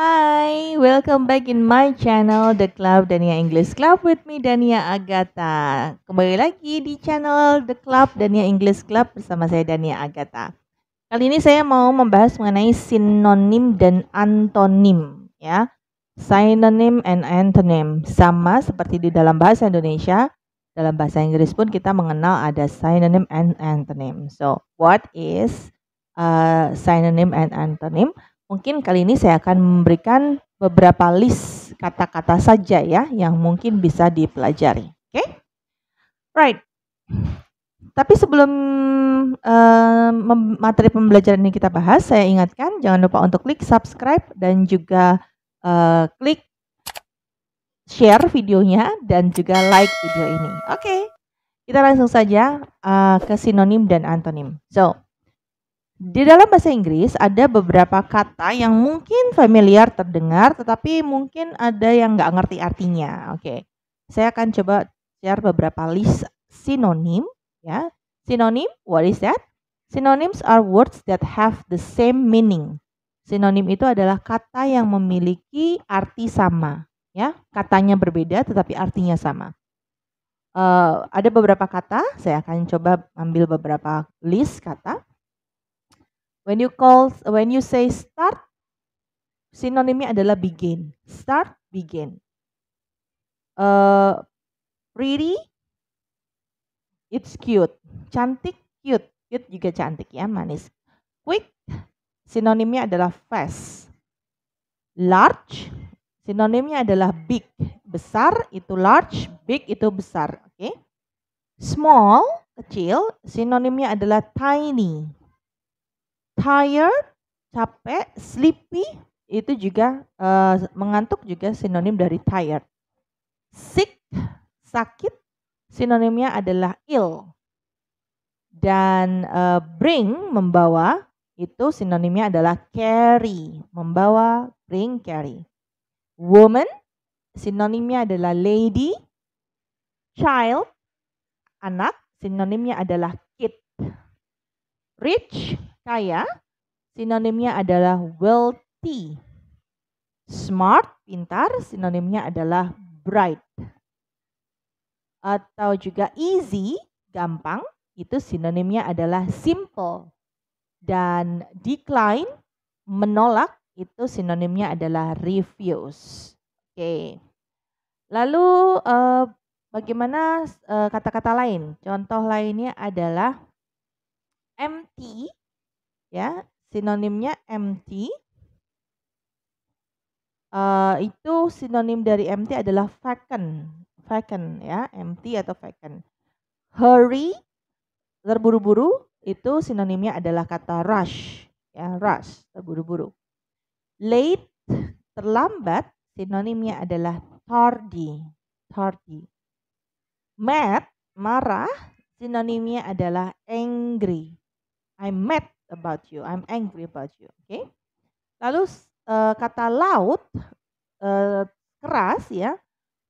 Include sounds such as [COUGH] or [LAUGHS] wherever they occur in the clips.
Hi, welcome back in my channel The Club Dania English Club with me Dania Agata. Kembali lagi di channel The Club Dania English Club bersama saya Dania Agata. Kali ini saya mau membahas mengenai sinonim dan antonim ya. Synonym and antonym sama seperti di dalam bahasa Indonesia, dalam bahasa Inggris pun kita mengenal ada synonym and antonym. So, what is uh, synonym and antonym? Mungkin kali ini saya akan memberikan beberapa list kata-kata saja ya yang mungkin bisa dipelajari. Oke? Okay? Right. Tapi sebelum uh, materi pembelajaran ini kita bahas, saya ingatkan jangan lupa untuk klik subscribe dan juga uh, klik share videonya dan juga like video ini. Oke. Okay. Kita langsung saja uh, ke sinonim dan antonim. So, di dalam bahasa Inggris ada beberapa kata yang mungkin familiar terdengar, tetapi mungkin ada yang nggak ngerti artinya. Oke, okay. saya akan coba share beberapa list sinonim. Ya, sinonim, what is that? Synonyms are words that have the same meaning. Sinonim itu adalah kata yang memiliki arti sama. Ya, katanya berbeda tetapi artinya sama. Uh, ada beberapa kata, saya akan coba ambil beberapa list kata. When you call, when you say start, sinonimnya adalah begin. Start, begin. Uh, pretty, it's cute. Cantik, cute. Cute juga cantik ya, manis. Quick, sinonimnya adalah fast. Large, sinonimnya adalah big. Besar itu large, big itu besar. Oke. Okay? Small, kecil, sinonimnya adalah tiny tired, capek, sleepy itu juga uh, mengantuk juga sinonim dari tired. Sick, sakit, sinonimnya adalah ill. Dan uh, bring membawa itu sinonimnya adalah carry, membawa, bring, carry. Woman sinonimnya adalah lady. Child anak sinonimnya adalah kid. Rich kaya, sinonimnya adalah wealthy. Smart, pintar, sinonimnya adalah bright. Atau juga easy, gampang, itu sinonimnya adalah simple. Dan decline, menolak, itu sinonimnya adalah refuse. Oke. Lalu uh, bagaimana eh, kata-kata uh, lain? Contoh lainnya adalah empty ya sinonimnya empty uh, itu sinonim dari empty adalah vacant vacant ya empty atau vacant hurry terburu-buru itu sinonimnya adalah kata rush ya rush terburu-buru late terlambat sinonimnya adalah tardy tardy mad marah sinonimnya adalah angry I'm mad about you. I'm angry about you. Oke. Okay? Lalu uh, kata loud uh, eh, keras ya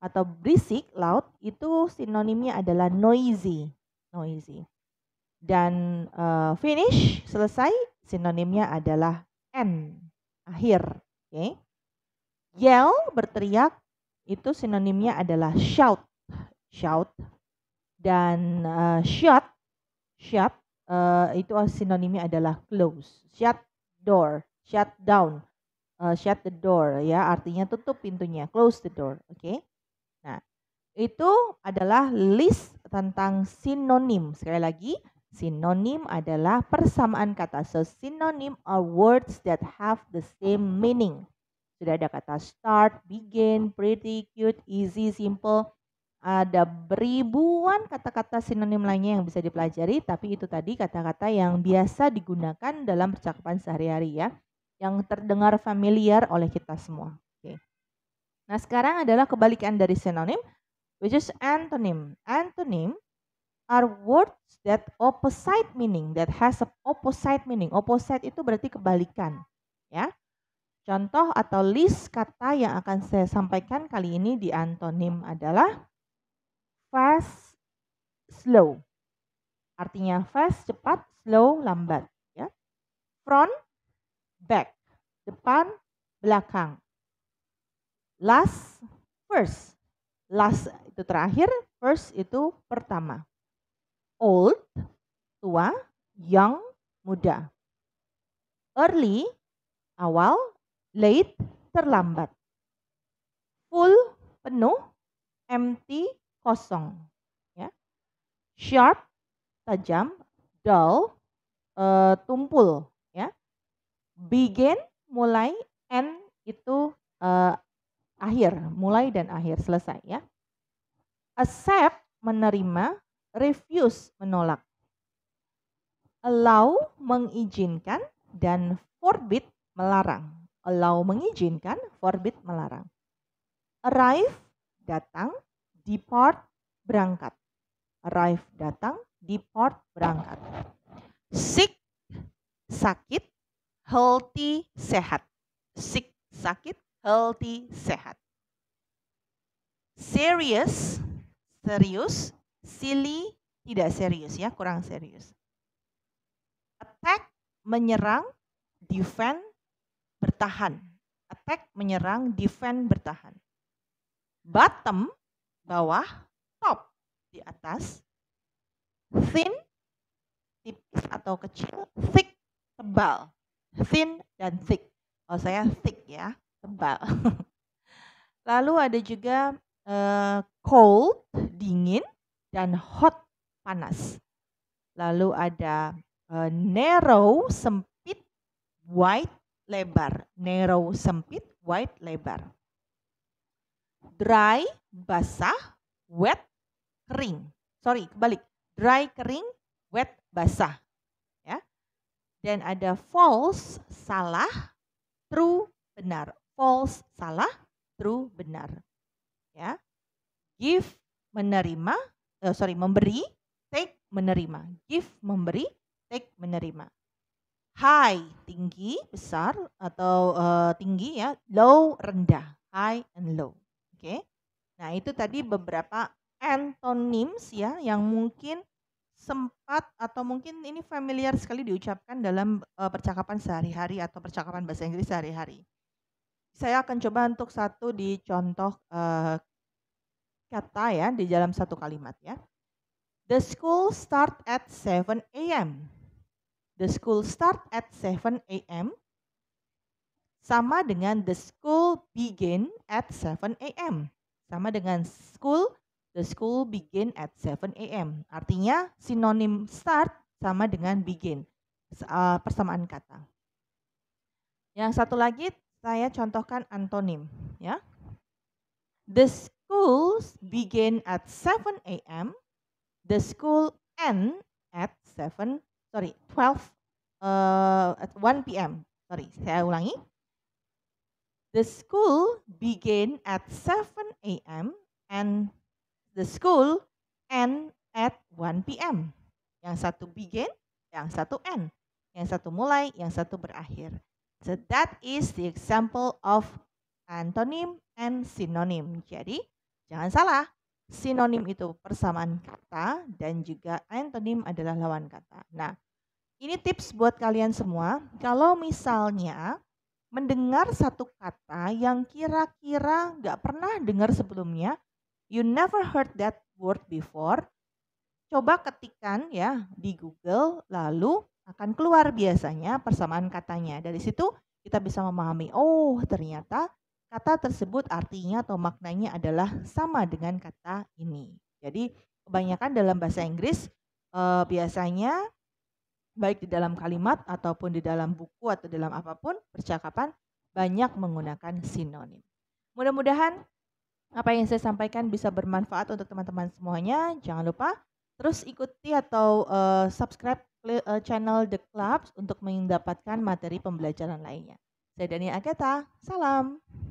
atau berisik loud itu sinonimnya adalah noisy, noisy. Dan uh, finish selesai sinonimnya adalah end, akhir. Oke. Okay? Yell berteriak itu sinonimnya adalah shout, shout. Dan uh, shot, shot Eh, itu sinonimnya adalah close, shut door, shut down, uh, shut the door ya artinya tutup pintunya, close the door, oke? Okay? Nah itu adalah list tentang sinonim. Sekali lagi sinonim adalah persamaan kata. So sinonim are words that have the same meaning. Sudah ada kata start, begin, pretty, cute, easy, simple ada ribuan kata-kata sinonim lainnya yang bisa dipelajari, tapi itu tadi kata-kata yang biasa digunakan dalam percakapan sehari-hari ya, yang terdengar familiar oleh kita semua. Oke. Nah, sekarang adalah kebalikan dari sinonim, which is antonym. Antonym are words that opposite meaning, that has a opposite meaning. Opposite itu berarti kebalikan, ya. Contoh atau list kata yang akan saya sampaikan kali ini di antonim adalah fast, slow. Artinya fast cepat, slow lambat. Ya. Front, back, depan, belakang. Last, first. Last itu terakhir, first itu pertama. Old, tua, young, muda. Early, awal, late, terlambat. Full, penuh, empty, kosong. Ya. Sharp, tajam, dull, e, tumpul. Ya. Begin, mulai, end itu e, akhir, mulai dan akhir, selesai. Ya. Accept, menerima, refuse, menolak. Allow, mengizinkan, dan forbid, melarang. Allow mengizinkan, forbid melarang. Arrive, datang depart, berangkat. Arrive, datang, depart, berangkat. Sick, sakit, healthy, sehat. Sick, sakit, healthy, sehat. Serious, serius, silly, tidak serius ya, kurang serius. Attack, menyerang, defend, bertahan. Attack, menyerang, defend, bertahan. Bottom, bawah, top di atas, thin tipis atau kecil, thick tebal, thin dan thick. Kalau saya thick ya, tebal. [LAUGHS] Lalu ada juga uh, cold dingin dan hot panas. Lalu ada uh, narrow sempit, wide lebar, narrow sempit, wide lebar dry basah, wet kering. Sorry, kebalik. Dry kering, wet basah. Ya. Dan ada false salah, true benar. False salah, true benar. Ya. Give menerima, oh sorry memberi, take menerima. Give memberi, take menerima. High tinggi besar atau uh, tinggi ya, low rendah, high and low. Oke. Nah, itu tadi beberapa antonyms ya yang mungkin sempat atau mungkin ini familiar sekali diucapkan dalam uh, percakapan sehari-hari atau percakapan bahasa Inggris sehari-hari. Saya akan coba untuk satu di contoh eh, kata ya di dalam satu kalimat ya. The school start at 7 a.m. The school start at 7 a.m sama dengan the school begin at 7 a.m. Sama dengan school, the school begin at 7 a.m. Artinya sinonim start sama dengan begin. Uh, persamaan kata. Yang satu lagi saya contohkan antonim, ya. The school begin at 7 a.m. The school end at 7 sorry 12 uh, at 1 p.m. Sorry, saya ulangi. The school begin at 7 a.m. and the school end at 1 p.m. Yang satu begin, yang satu end. Yang satu mulai, yang satu berakhir. So that is the example of antonym and synonym. Jadi jangan salah, sinonim itu persamaan kata dan juga antonim adalah lawan kata. Nah, ini tips buat kalian semua. Kalau misalnya mendengar satu kata yang kira-kira nggak pernah dengar sebelumnya, you never heard that word before, coba ketikan ya di Google, lalu akan keluar biasanya persamaan katanya. Dari situ kita bisa memahami, oh ternyata kata tersebut artinya atau maknanya adalah sama dengan kata ini. Jadi kebanyakan dalam bahasa Inggris eh, biasanya baik di dalam kalimat ataupun di dalam buku atau dalam apapun percakapan banyak menggunakan sinonim. Mudah-mudahan apa yang saya sampaikan bisa bermanfaat untuk teman-teman semuanya. Jangan lupa terus ikuti atau uh, subscribe eh, channel The Clubs untuk mendapatkan materi pembelajaran lainnya. Saya Dania Aketa, salam.